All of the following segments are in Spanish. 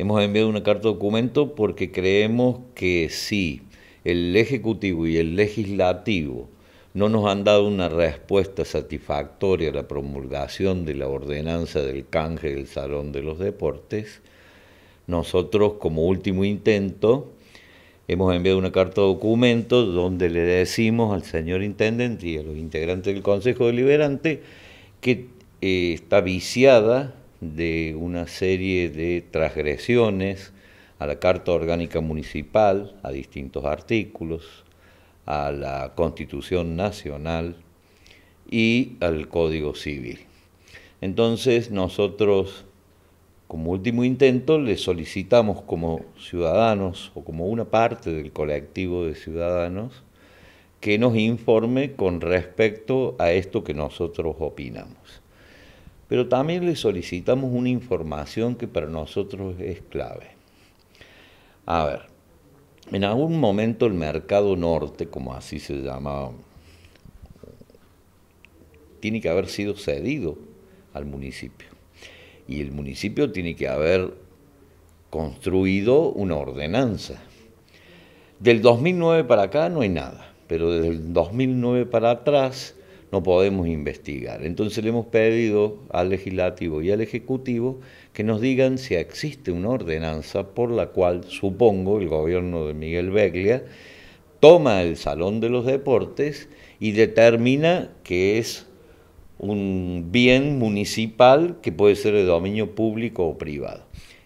hemos enviado una carta de documento porque creemos que si el Ejecutivo y el Legislativo no nos han dado una respuesta satisfactoria a la promulgación de la ordenanza del canje del Salón de los Deportes, nosotros como último intento hemos enviado una carta de documento donde le decimos al señor intendente y a los integrantes del Consejo Deliberante que eh, está viciada de una serie de transgresiones a la Carta Orgánica Municipal, a distintos artículos, a la Constitución Nacional y al Código Civil. Entonces nosotros, como último intento, le solicitamos como ciudadanos o como una parte del colectivo de ciudadanos que nos informe con respecto a esto que nosotros opinamos pero también le solicitamos una información que para nosotros es clave. A ver, en algún momento el mercado norte, como así se llama, tiene que haber sido cedido al municipio. Y el municipio tiene que haber construido una ordenanza. Del 2009 para acá no hay nada, pero desde el 2009 para atrás no podemos investigar. Entonces le hemos pedido al legislativo y al ejecutivo que nos digan si existe una ordenanza por la cual, supongo, el gobierno de Miguel Beglia toma el Salón de los Deportes y determina que es un bien municipal que puede ser de dominio público o privado.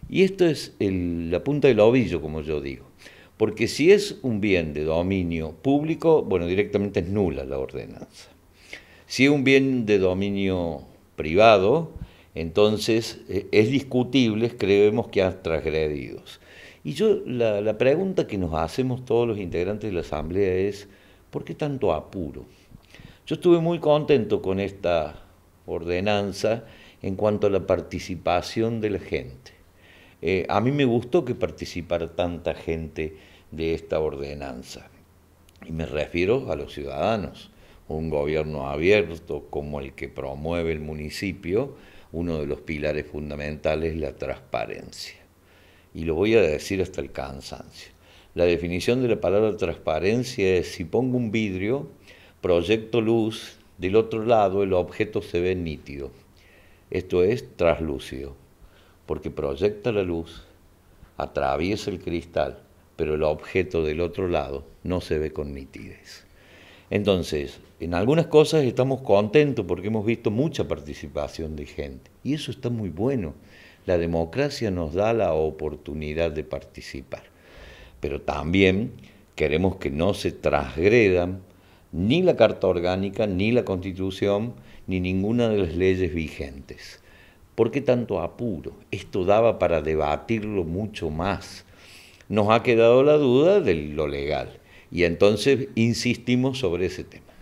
Y esto es la punta del ovillo, como yo digo. Porque si es un bien de dominio público, bueno, directamente es nula la ordenanza. Si es un bien de dominio privado, entonces eh, es discutible, creemos que han transgredido. Y yo, la, pregunta que nos hacemos todos los integrantes de la Asamblea es, ¿por qué tanto apuro? Yo estuve muy contento con esta ordenanza en cuanto a la participación de la gente. Eh, a mí me gustó que participara tanta gente de esta ordenanza, y me refiero a los ciudadanos un gobierno abierto como el que promueve el municipio, uno de los pilares fundamentales es la transparencia. Y lo voy a decir hasta el cansancio. La definición de la palabra transparencia es si pongo un vidrio, proyecto luz, del otro lado el objeto se ve nítido. Esto es traslúcido, porque proyecta la luz, atraviesa el cristal, pero el objeto del otro lado no se ve con nitidez. Entonces, en algunas cosas estamos contentos porque hemos visto mucha participación de gente y eso está muy bueno. La democracia nos da la oportunidad de participar, pero también queremos que no se transgredan ni la Carta Orgánica, ni la Constitución, ni ninguna de las leyes vigentes. ¿Por qué tanto apuro? Esto daba para debatirlo mucho más. Nos ha quedado la duda de lo legal. Y entonces insistimos sobre ese tema.